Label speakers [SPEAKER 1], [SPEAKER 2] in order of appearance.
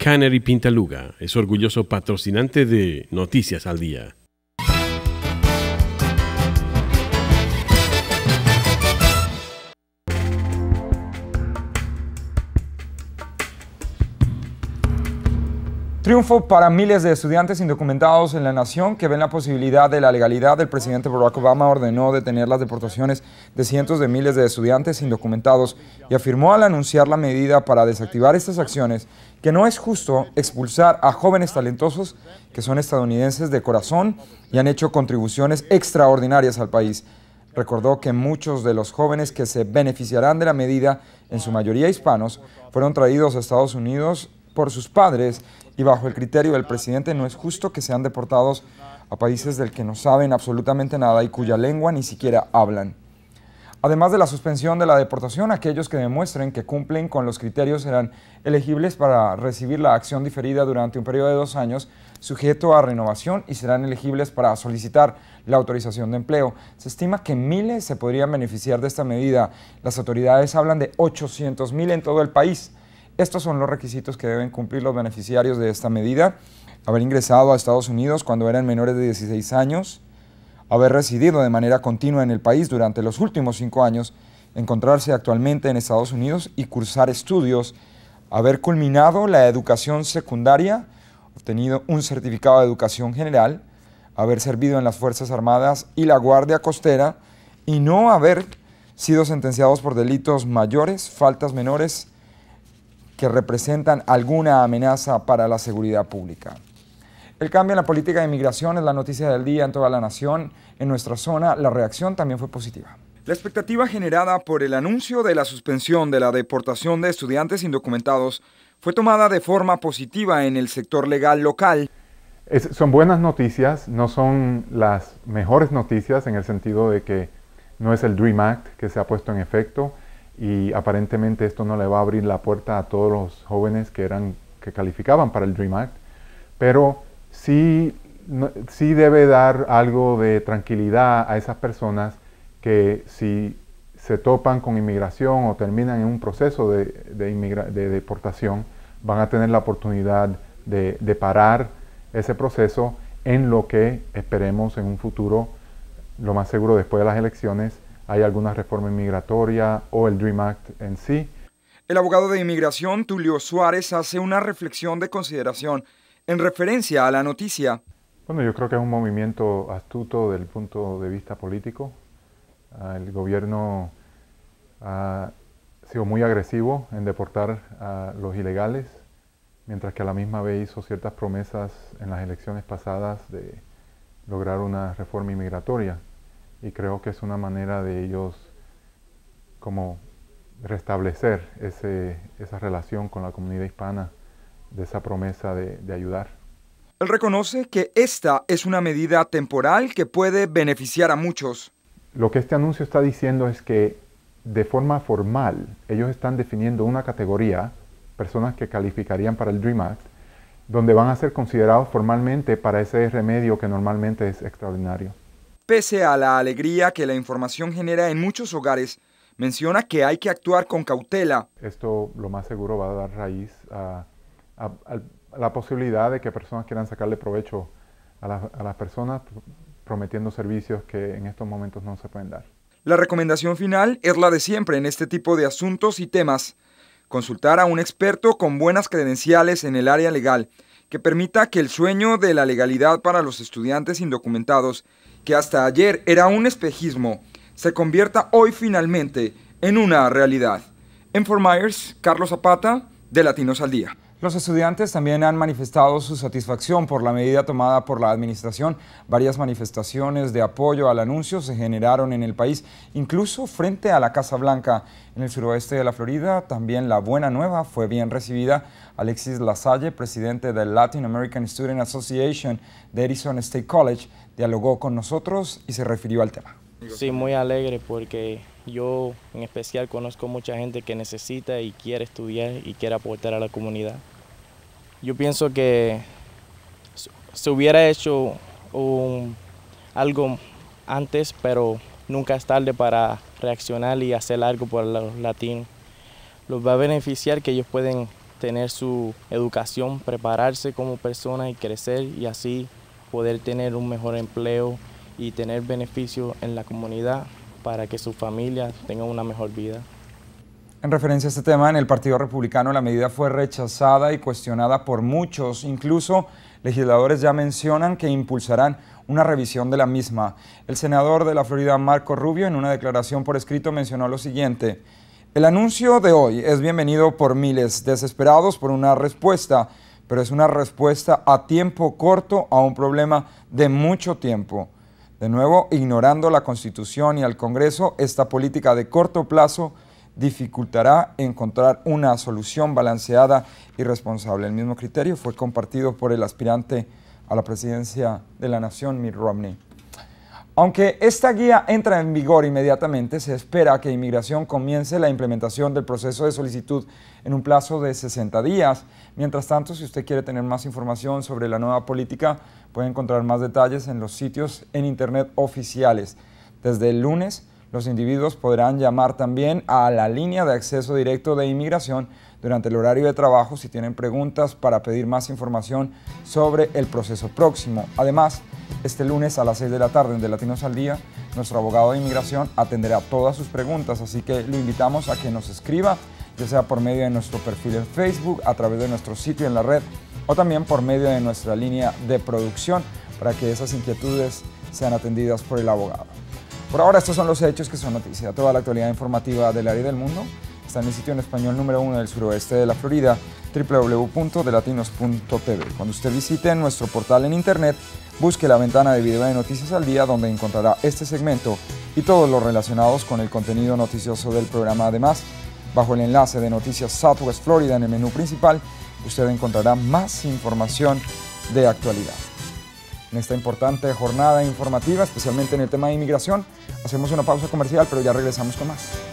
[SPEAKER 1] Canary Pintaluga es orgulloso patrocinante de Noticias al Día. Triunfo para miles de estudiantes indocumentados en la nación que ven la posibilidad de la legalidad. El presidente Barack Obama ordenó detener las deportaciones de cientos de miles de estudiantes indocumentados y afirmó al anunciar la medida para desactivar estas acciones que no es justo expulsar a jóvenes talentosos que son estadounidenses de corazón y han hecho contribuciones extraordinarias al país. Recordó que muchos de los jóvenes que se beneficiarán de la medida, en su mayoría hispanos, fueron traídos a Estados Unidos por sus padres y bajo el criterio del presidente no es justo que sean deportados a países del que no saben absolutamente nada y cuya lengua ni siquiera hablan. Además de la suspensión de la deportación, aquellos que demuestren que cumplen con los criterios serán elegibles para recibir la acción diferida durante un periodo de dos años sujeto a renovación y serán elegibles para solicitar la autorización de empleo. Se estima que miles se podrían beneficiar de esta medida. Las autoridades hablan de 800 mil en todo el país. Estos son los requisitos que deben cumplir los beneficiarios de esta medida. Haber ingresado a Estados Unidos cuando eran menores de 16 años, haber residido de manera continua en el país durante los últimos cinco años, encontrarse actualmente en Estados Unidos y cursar estudios, haber culminado la educación secundaria, obtenido un certificado de educación general, haber servido en las Fuerzas Armadas y la Guardia Costera y no haber sido sentenciados por delitos mayores, faltas menores, que representan alguna amenaza para la seguridad pública. El cambio en la política de inmigración es la noticia del día en toda la nación. En nuestra zona, la reacción también fue positiva. La expectativa generada por el anuncio de la suspensión de la deportación de estudiantes indocumentados fue tomada de forma positiva en el sector legal local.
[SPEAKER 2] son buenas noticias, no son las mejores noticias en el sentido de que no es el DREAM Act que se ha puesto en efecto, y aparentemente esto no le va a abrir la puerta a todos los jóvenes que, eran, que calificaban para el Dream Act, pero sí, debe dar algo de tranquilidad a esas personas que si se topan con inmigración o terminan en un proceso de, de, deportación, van a tener la oportunidad de, de, parar ese proceso en lo que esperemos en un futuro, lo más seguro después de las elecciones, hay alguna reforma inmigratoria o el Dream Act en sí.
[SPEAKER 1] El abogado de inmigración Tulio Suárez hace una reflexión de consideración en referencia a la noticia.
[SPEAKER 2] Bueno, yo creo que es un movimiento astuto del punto de vista político. Ah, el gobierno ha sido muy agresivo en deportar a los ilegales, mientras que a la misma vez hizo ciertas promesas en las elecciones pasadas de lograr una reforma inmigratoria y creo que es una manera de ellos como restablecer esa relación con la comunidad hispana de esa promesa de, de ayudar. Él
[SPEAKER 1] reconoce que esta es una medida temporal que puede beneficiar a muchos.
[SPEAKER 2] Lo que este anuncio está diciendo es que de forma formal ellos están definiendo una categoría, personas que calificarían para el Dream Act, donde van a ser considerados formalmente para ese remedio que normalmente es extraordinario.
[SPEAKER 1] Pese a la alegría que la información genera en muchos hogares, menciona
[SPEAKER 2] que hay que actuar con cautela. Esto lo más seguro va a dar raíz a, la posibilidad de que personas quieran sacarle provecho a, a las personas prometiendo servicios que en estos momentos no se pueden dar.
[SPEAKER 1] La recomendación final es la de siempre en este tipo de asuntos y temas. Consultar a un experto con buenas credenciales en el área legal, que permita que el sueño de la legalidad para los estudiantes indocumentados que hasta ayer era un espejismo, se convierta hoy finalmente en una realidad. En Fort Myers, Carlos Zapata, de Latinos al Día. Los estudiantes también han manifestado su satisfacción por la medida tomada por la administración. Varias manifestaciones de apoyo al anuncio se generaron en el país, incluso frente a la Casa Blanca. En el suroeste de la Florida también la buena nueva fue bien recibida. Alexis Lasalle, presidente del Latin American Student Association de Edison State College, dialogó con nosotros y se refirió al tema. Sí, muy alegre porque yo en especial conozco mucha gente que necesita y quiere estudiar y quiere aportar a la comunidad yo pienso que se hubiera hecho algo antes, pero nunca es tarde para reaccionar y hacer algo por los latinos. Los va a beneficiar que ellos pueden tener su educación, prepararse como personas y crecer y así poder tener un mejor empleo y tener beneficios en la comunidad para que su familia tenga una mejor vida. En referencia a este tema, en el Partido Republicano la medida fue rechazada y cuestionada por muchos. Incluso legisladores ya mencionan que impulsarán una revisión de la misma. El senador de la Florida, Marco Rubio, en una declaración por escrito mencionó lo siguiente. El anuncio de hoy es bienvenido por miles desesperados por una respuesta, pero es una respuesta a tiempo corto a un problema de mucho tiempo. De nuevo, ignorando la Constitución y al Congreso, esta política de corto plazo dificultará encontrar una solución balanceada y responsable. El mismo criterio fue compartido por el aspirante a la presidencia de la Nación, Mitt Romney. Aunque esta guía entra en vigor inmediatamente, se espera que Inmigración comience la implementación del proceso de solicitud en un plazo de 60 días. Mientras tanto, si usted quiere tener más información sobre la nueva política, puede encontrar más detalles en los sitios en Internet oficiales. Desde el lunes, los individuos podrán llamar también a la línea de acceso directo de inmigración durante el horario de trabajo si tienen preguntas para pedir más información sobre el proceso próximo. Además, este lunes a las 6 de la tarde en De Latinos al Día, nuestro abogado de inmigración atenderá todas sus preguntas, así que lo invitamos a que nos escriba, ya sea por medio de nuestro perfil en Facebook, a través de nuestro sitio en la red o también por medio de nuestra línea de producción para que esas inquietudes sean atendidas por el abogado. Por ahora estos son los hechos que son noticia. Toda la actualidad informativa del área del mundo está en el sitio en español número uno del suroeste de la Florida, www.delatinos.tv. Cuando usted visite nuestro portal en internet, busque la ventana de video de Noticias al Día donde encontrará este segmento y todos los relacionados con el contenido noticioso del programa. Además, bajo el enlace de Noticias Southwest Florida en el menú principal, usted encontrará más información de actualidad en esta importante jornada informativa, especialmente en el tema de inmigración. Hacemos una pausa comercial, pero ya regresamos con más.